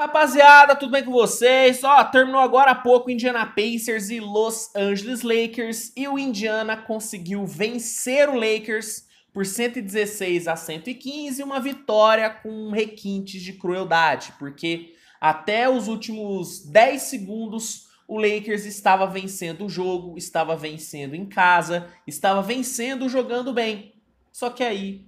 Rapaziada, tudo bem com vocês? Ó, terminou agora há pouco Indiana Pacers e Los Angeles Lakers e o Indiana conseguiu vencer o Lakers por 116 a 115, uma vitória com requintes de crueldade, porque até os últimos 10 segundos o Lakers estava vencendo o jogo, estava vencendo em casa, estava vencendo jogando bem. Só que aí,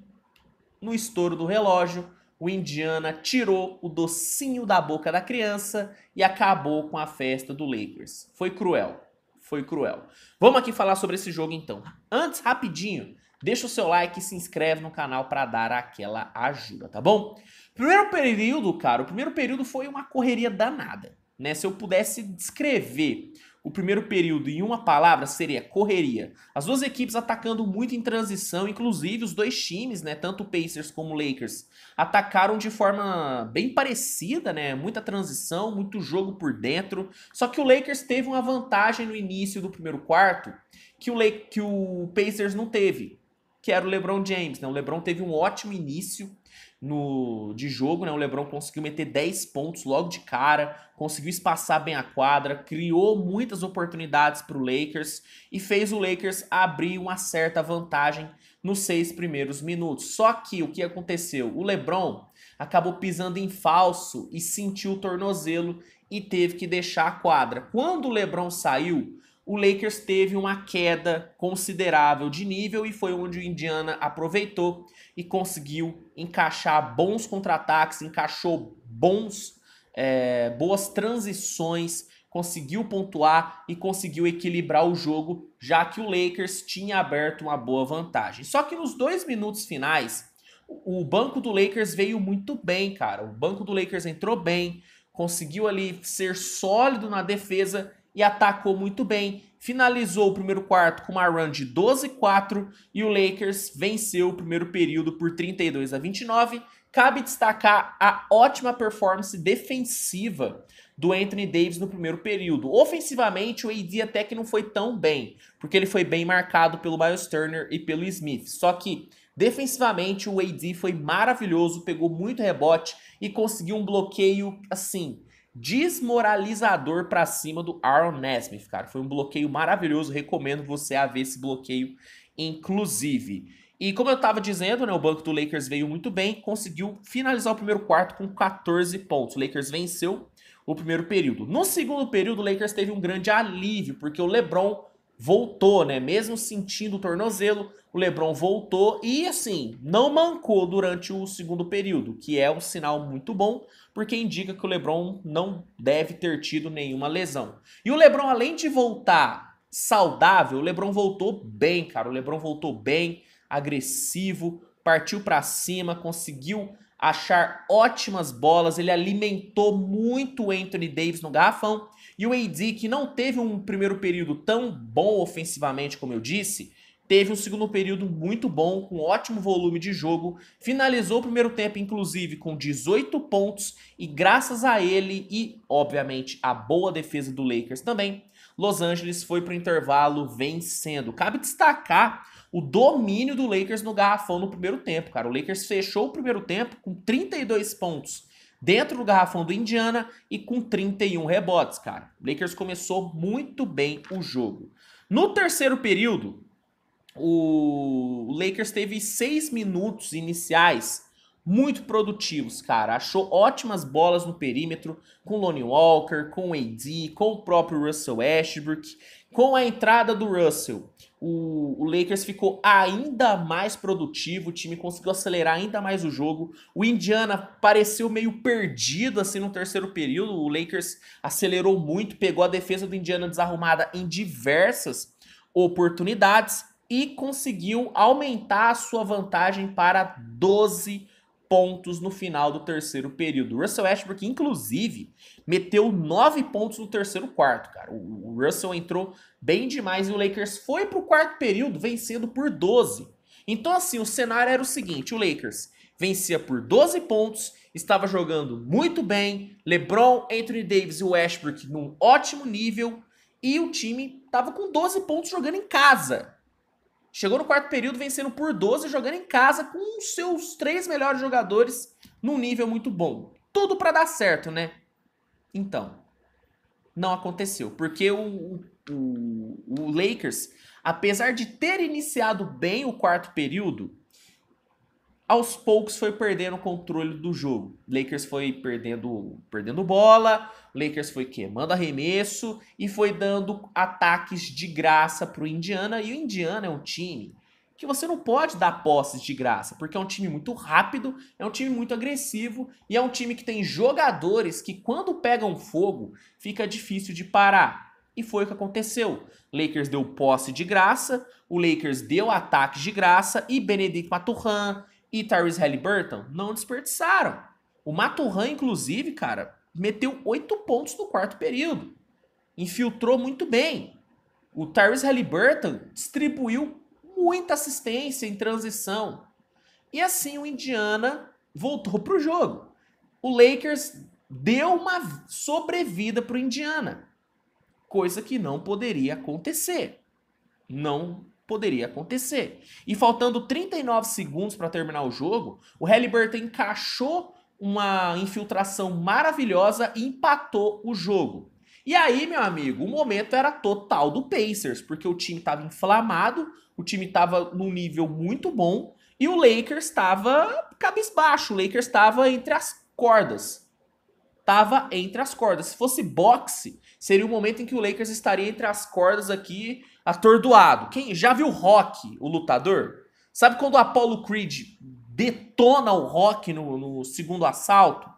no estouro do relógio, o Indiana tirou o docinho da boca da criança e acabou com a festa do Lakers. Foi cruel. Foi cruel. Vamos aqui falar sobre esse jogo então. Antes, rapidinho, deixa o seu like e se inscreve no canal para dar aquela ajuda, tá bom? Primeiro período, cara, o primeiro período foi uma correria danada, né? Se eu pudesse descrever o primeiro período em uma palavra seria correria. As duas equipes atacando muito em transição, inclusive os dois times, né, tanto Pacers como Lakers, atacaram de forma bem parecida, né? Muita transição, muito jogo por dentro. Só que o Lakers teve uma vantagem no início do primeiro quarto que o, que o Pacers não teve, que era o LeBron James, né? O LeBron teve um ótimo início no, de jogo, né? O LeBron conseguiu meter 10 pontos logo de cara, conseguiu espaçar bem a quadra, criou muitas oportunidades para o Lakers e fez o Lakers abrir uma certa vantagem nos seis primeiros minutos. Só que o que aconteceu? O LeBron acabou pisando em falso e sentiu o tornozelo e teve que deixar a quadra. Quando o LeBron saiu, o Lakers teve uma queda considerável de nível e foi onde o Indiana aproveitou e conseguiu encaixar bons contra-ataques, encaixou bons, é, boas transições, conseguiu pontuar e conseguiu equilibrar o jogo, já que o Lakers tinha aberto uma boa vantagem. Só que nos dois minutos finais, o banco do Lakers veio muito bem, cara. O banco do Lakers entrou bem, conseguiu ali ser sólido na defesa e atacou muito bem. Finalizou o primeiro quarto com uma run de 12-4 e o Lakers venceu o primeiro período por 32 a 29. Cabe destacar a ótima performance defensiva do Anthony Davis no primeiro período. Ofensivamente, o AD até que não foi tão bem, porque ele foi bem marcado pelo Miles Turner e pelo Smith. Só que defensivamente o AD foi maravilhoso, pegou muito rebote e conseguiu um bloqueio assim desmoralizador para cima do Aaron Nesmith, cara. Foi um bloqueio maravilhoso, recomendo você a ver esse bloqueio, inclusive. E como eu estava dizendo, né, o banco do Lakers veio muito bem, conseguiu finalizar o primeiro quarto com 14 pontos. O Lakers venceu o primeiro período. No segundo período, o Lakers teve um grande alívio, porque o LeBron voltou, né? Mesmo sentindo o tornozelo, o LeBron voltou e assim, não mancou durante o segundo período, que é um sinal muito bom, porque indica que o LeBron não deve ter tido nenhuma lesão. E o LeBron além de voltar saudável, o LeBron voltou bem, cara. O LeBron voltou bem, agressivo, partiu para cima, conseguiu achar ótimas bolas, ele alimentou muito o Anthony Davis no garrafão e o AD, que não teve um primeiro período tão bom ofensivamente como eu disse, teve um segundo período muito bom, com ótimo volume de jogo, finalizou o primeiro tempo, inclusive, com 18 pontos, e graças a ele e, obviamente, a boa defesa do Lakers também, Los Angeles foi para o intervalo vencendo. Cabe destacar o domínio do Lakers no garrafão no primeiro tempo, cara. O Lakers fechou o primeiro tempo com 32 pontos dentro do garrafão do Indiana e com 31 rebotes, cara. Lakers começou muito bem o jogo. No terceiro período, o Lakers teve seis minutos iniciais muito produtivos, cara. Achou ótimas bolas no perímetro com Lonnie Walker, com o AD, com o próprio Russell Westbrook. Com a entrada do Russell, o, o, Lakers ficou ainda mais produtivo, o time conseguiu acelerar ainda mais o jogo. O Indiana pareceu meio perdido assim no terceiro período. O Lakers acelerou muito, pegou a defesa do Indiana desarrumada em diversas oportunidades e conseguiu aumentar a sua vantagem para 12 pontos no final do terceiro período. O Russell Westbrook, inclusive, meteu nove pontos no terceiro quarto, cara. O Russell entrou bem demais e o Lakers foi para o quarto período vencendo por 12. Então, assim, o cenário era o seguinte: o Lakers vencia por 12 pontos, estava jogando muito bem, LeBron, Anthony Davis e Westbrook num ótimo nível, e o time estava com 12 pontos jogando em casa. Chegou no quarto período vencendo por 12, jogando em casa com seus três melhores jogadores num nível muito bom. Tudo para dar certo, né? Então, não aconteceu. Porque o, o, o Lakers, apesar de ter iniciado bem o quarto período, aos poucos foi perdendo o controle do jogo. Lakers foi perdendo, perdendo bola, Lakers foi queimando arremesso e foi dando ataques de graça para o Indiana. E o Indiana é um time que você não pode dar posses de graça, porque é um time muito rápido, é um time muito agressivo e é um time que tem jogadores que quando pegam fogo fica difícil de parar. E foi o que aconteceu. Lakers deu posse de graça, o Lakers deu ataques de graça e Benedict Maturhan, e Tyrese Halliburton não desperdiçaram. O Maturhan, inclusive, cara, meteu oito pontos no quarto período. Infiltrou muito bem. O Tyrese Halliburton distribuiu muita assistência em transição. E assim o Indiana voltou para o jogo. O Lakers deu uma sobrevida para o Indiana, coisa que não poderia acontecer. Não poderia acontecer. E faltando 39 segundos para terminar o jogo, o Halliburton encaixou uma infiltração maravilhosa e empatou o jogo. E aí, meu amigo, o momento era total do Pacers, porque o time estava inflamado, o time estava num nível muito bom e o Lakers estava cabisbaixo, o Lakers estava entre as cordas. Tava entre as cordas. Se fosse boxe, seria o momento em que o Lakers estaria entre as cordas aqui atordoado. Quem já viu Rock, o lutador? Sabe quando o Apollo Creed detona o Rock no, no segundo assalto?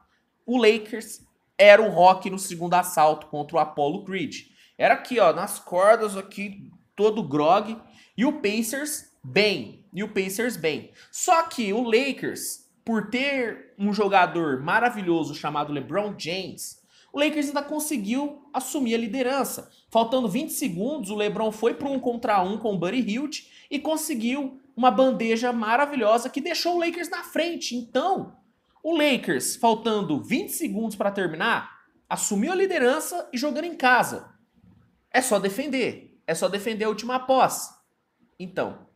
O Lakers era o Rock no segundo assalto contra o Apollo Creed. Era aqui, ó, nas cordas aqui, todo grog. E o Pacers bem. E o Pacers bem. Só que o Lakers, por ter um jogador maravilhoso chamado LeBron James, o Lakers ainda conseguiu assumir a liderança. Faltando 20 segundos, o LeBron foi para um contra um com o Buddy Hilt e conseguiu uma bandeja maravilhosa que deixou o Lakers na frente. Então, o Lakers, faltando 20 segundos para terminar, assumiu a liderança e jogando em casa. É só defender, é só defender a última posse. Então,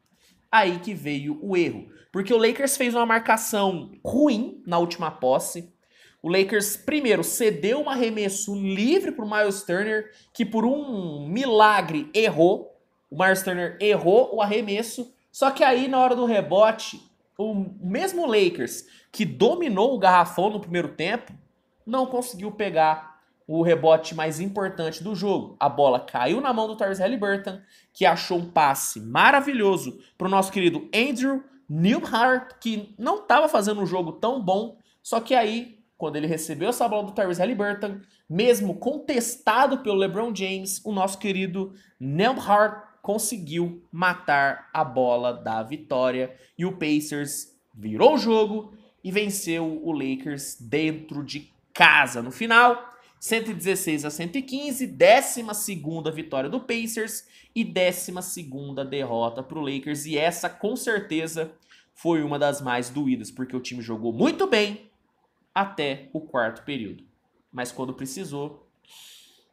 aí que veio o erro, porque o Lakers fez uma marcação ruim na última posse o Lakers, primeiro, cedeu um arremesso livre para o Miles Turner, que por um milagre errou. O Miles Turner errou o arremesso, só que aí na hora do rebote, o mesmo Lakers que dominou o garrafão no primeiro tempo, não conseguiu pegar o rebote mais importante do jogo. A bola caiu na mão do Tyrese Halliburton, que achou um passe maravilhoso para o nosso querido Andrew Newhart, que não estava fazendo um jogo tão bom, só que aí quando ele recebeu essa bola do Tyrese Halliburton, mesmo contestado pelo LeBron James, o nosso querido Nembhard conseguiu matar a bola da vitória e o Pacers virou o jogo e venceu o Lakers dentro de casa no final. 116 a 115, 12 vitória do Pacers e 12 derrota para o Lakers. E essa, com certeza, foi uma das mais doídas, porque o time jogou muito bem, até o quarto período. Mas quando precisou,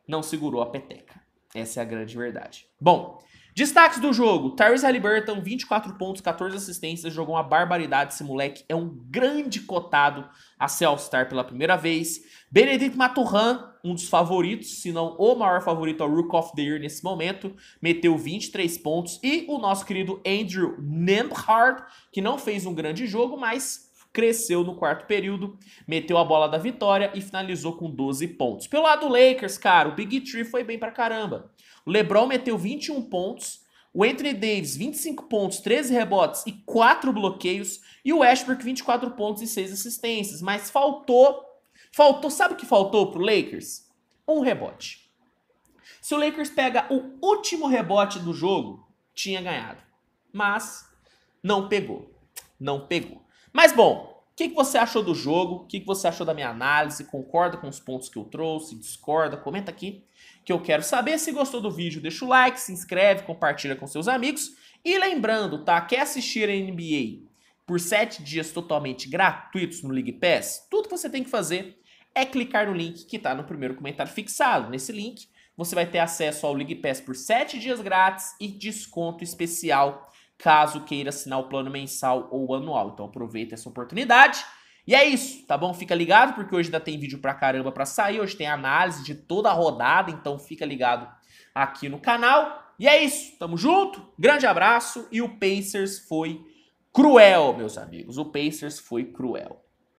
não segurou a peteca. Essa é a grande verdade. Bom, destaques do jogo. Tyrese Halliburton, 24 pontos, 14 assistências, jogou uma barbaridade. Esse moleque é um grande cotado a ser All-Star pela primeira vez. Benedict Maturhan, um dos favoritos, se não o maior favorito ao Rook of the Year nesse momento, meteu 23 pontos. E o nosso querido Andrew Nembhard, que não fez um grande jogo, mas cresceu no quarto período, meteu a bola da vitória e finalizou com 12 pontos. Pelo lado do Lakers, cara, o Big Tree foi bem pra caramba. O LeBron meteu 21 pontos, o Anthony Davis 25 pontos, 13 rebotes e 4 bloqueios e o Westbrook 24 pontos e 6 assistências, mas faltou, faltou, sabe o que faltou pro Lakers? Um rebote. Se o Lakers pega o último rebote do jogo, tinha ganhado. Mas não pegou. Não pegou. Mas bom, o que, que, você achou do jogo? O que, que, você achou da minha análise? Concorda com os pontos que eu trouxe? Discorda? Comenta aqui que eu quero saber. Se gostou do vídeo, deixa o like, se inscreve, compartilha com seus amigos. E lembrando, tá? Quer assistir a NBA por 7 dias totalmente gratuitos no League Pass? Tudo que você tem que fazer é clicar no link que está no primeiro comentário fixado. Nesse link, você vai ter acesso ao League Pass por 7 dias grátis e desconto especial caso queira assinar o plano mensal ou anual. Então aproveita essa oportunidade. E é isso, tá bom? Fica ligado porque hoje ainda tem vídeo pra caramba pra sair, hoje tem análise de toda a rodada, então fica ligado aqui no canal. E é isso, tamo junto, grande abraço e o Pacers foi cruel, meus amigos. O Pacers foi cruel.